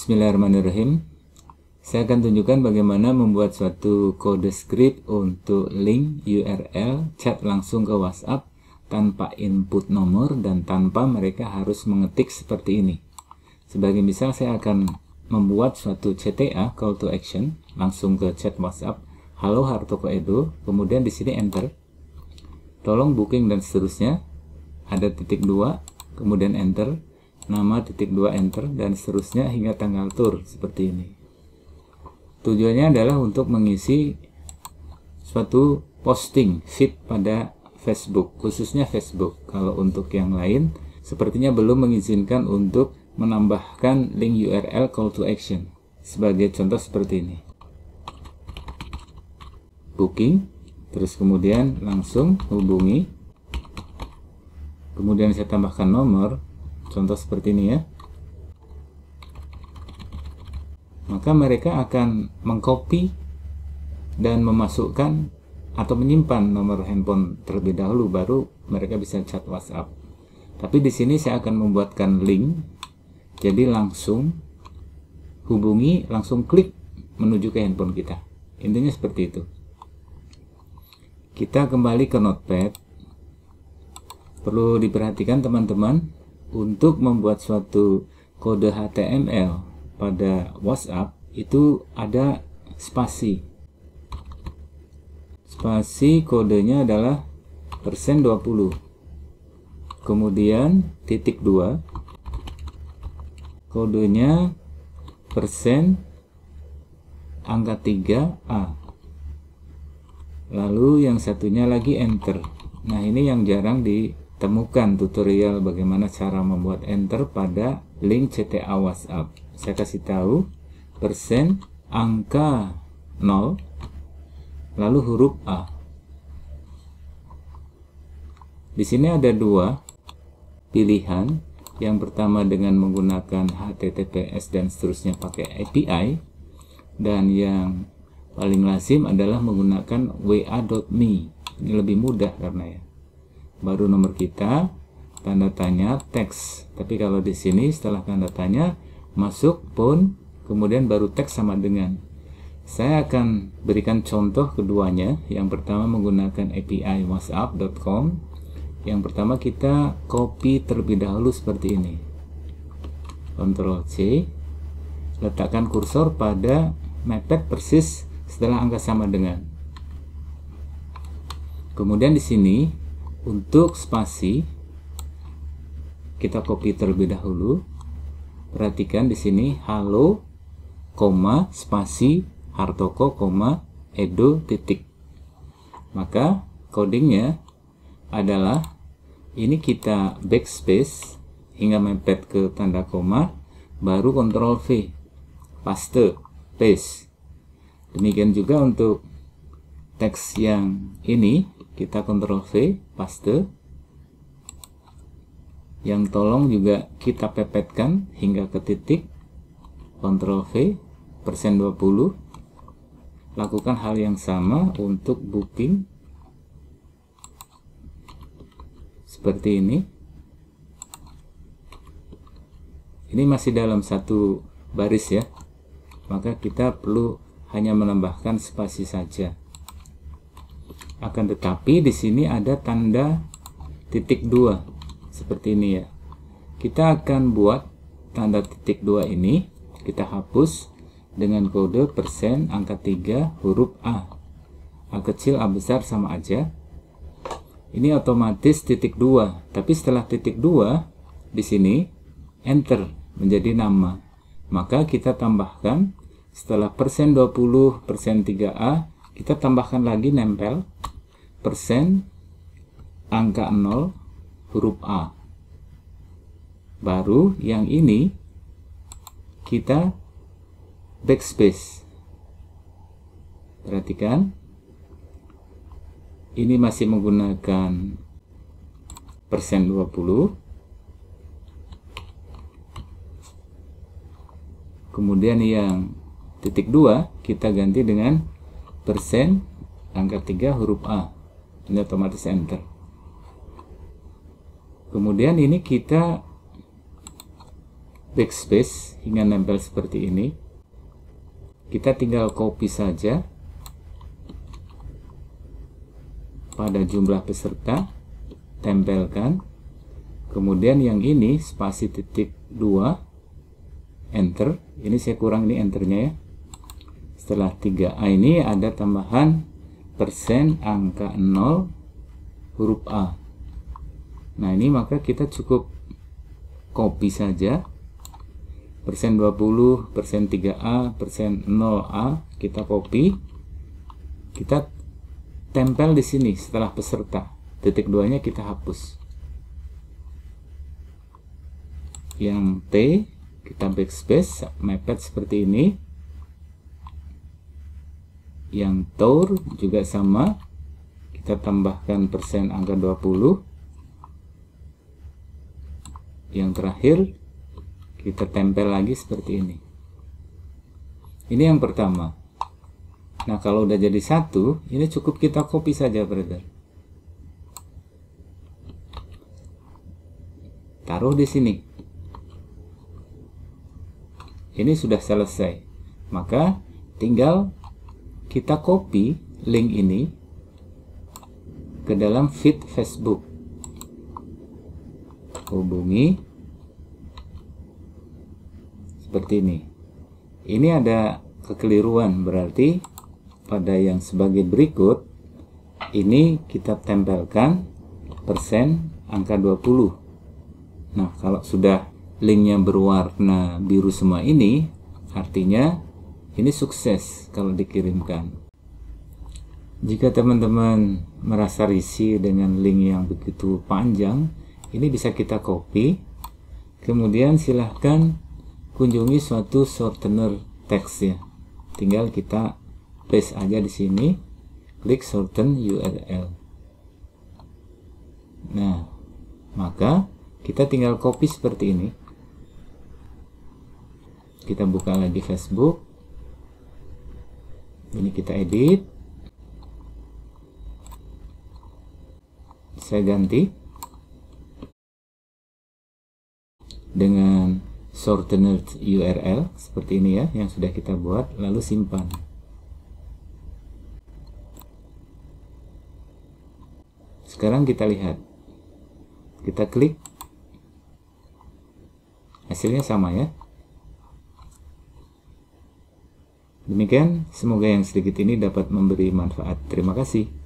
Bismillahirrahmanirrahim. Saya akan tunjukkan bagaimana membuat suatu kode script untuk link URL chat langsung ke WhatsApp tanpa input nomor dan tanpa mereka harus mengetik seperti ini. Sebagai misal saya akan membuat suatu CTA call to action langsung ke chat WhatsApp. Halo Hartoko Edo, kemudian di sini enter. Tolong booking dan seterusnya. Ada titik dua, kemudian enter nama titik dua enter dan seterusnya hingga tanggal tur seperti ini tujuannya adalah untuk mengisi suatu posting feed pada Facebook khususnya Facebook kalau untuk yang lain sepertinya belum mengizinkan untuk menambahkan link URL call to action sebagai contoh seperti ini booking terus kemudian langsung hubungi kemudian saya tambahkan nomor contoh seperti ini ya maka mereka akan mengcopy dan memasukkan atau menyimpan nomor handphone terlebih dahulu baru mereka bisa chat WhatsApp. Tapi di sini saya akan membuatkan link. Jadi langsung hubungi, langsung klik menuju ke handphone kita. Intinya seperti itu. Kita kembali ke Notepad. Perlu diperhatikan teman-teman, untuk membuat suatu kode HTML pada WhatsApp itu ada spasi. Spasi kodenya adalah persen 20. Kemudian titik 2. Kodenya persen angka 3A. Lalu yang satunya lagi enter. Nah, ini yang jarang di temukan tutorial bagaimana cara membuat enter pada link CTA WhatsApp. Saya kasih tahu persen angka 0 lalu huruf A. Di sini ada dua pilihan. Yang pertama dengan menggunakan HTTPS dan seterusnya pakai API dan yang paling lazim adalah menggunakan wa.me. Ini lebih mudah karena ya baru nomor kita tanda tanya teks tapi kalau di sini setelah tanda tanya masuk pun kemudian baru teks sama dengan saya akan berikan contoh keduanya yang pertama menggunakan API whatsapp.com yang pertama kita copy terlebih dahulu seperti ini Ctrl C letakkan kursor pada mepet persis setelah angka sama dengan kemudian di sini untuk spasi kita copy terlebih dahulu. Perhatikan di sini halo, koma spasi Hartoko, koma Edo titik. Maka codingnya adalah ini kita backspace hingga mepet ke tanda koma, baru Ctrl V, paste, paste. Demikian juga untuk teks yang ini kita kontrol V, paste. Yang tolong juga kita pepetkan hingga ke titik. Ctrl V, persen 20. Lakukan hal yang sama untuk booking. Seperti ini. Ini masih dalam satu baris ya. Maka kita perlu hanya menambahkan spasi saja akan tetapi di sini ada tanda titik dua seperti ini ya kita akan buat tanda titik dua ini kita hapus dengan kode persen angka 3 huruf A A kecil A besar sama aja ini otomatis titik dua tapi setelah titik dua di sini enter menjadi nama maka kita tambahkan setelah persen 20 persen 3A kita tambahkan lagi nempel persen angka 0 huruf A. Baru yang ini kita backspace. Perhatikan. Ini masih menggunakan persen 20. Kemudian yang titik 2 kita ganti dengan persen angka 3 huruf A ini otomatis enter kemudian ini kita backspace hingga nempel seperti ini kita tinggal copy saja pada jumlah peserta tempelkan kemudian yang ini spasi titik 2 enter ini saya kurang ini enternya ya setelah 3A ah, ini ada tambahan persen angka 0 huruf A nah ini maka kita cukup copy saja persen 20 persen 3A persen 0A kita copy kita tempel di sini setelah peserta titik duanya kita hapus yang T kita backspace mepet seperti ini yang tour juga sama kita tambahkan persen angka 20 yang terakhir kita tempel lagi seperti ini ini yang pertama nah kalau udah jadi satu ini cukup kita copy saja brother taruh di sini ini sudah selesai maka tinggal kita copy link ini ke dalam feed Facebook. Hubungi seperti ini. Ini ada kekeliruan berarti pada yang sebagai berikut ini kita tempelkan persen angka 20. Nah, kalau sudah linknya berwarna biru semua ini artinya ini sukses kalau dikirimkan jika teman-teman merasa risih dengan link yang begitu panjang ini bisa kita copy kemudian silahkan kunjungi suatu shortener teks ya tinggal kita paste aja di sini klik shorten URL nah maka kita tinggal copy seperti ini kita buka lagi Facebook ini kita edit saya ganti dengan shortened URL seperti ini ya yang sudah kita buat lalu simpan sekarang kita lihat kita klik hasilnya sama ya Demikian, semoga yang sedikit ini dapat memberi manfaat. Terima kasih.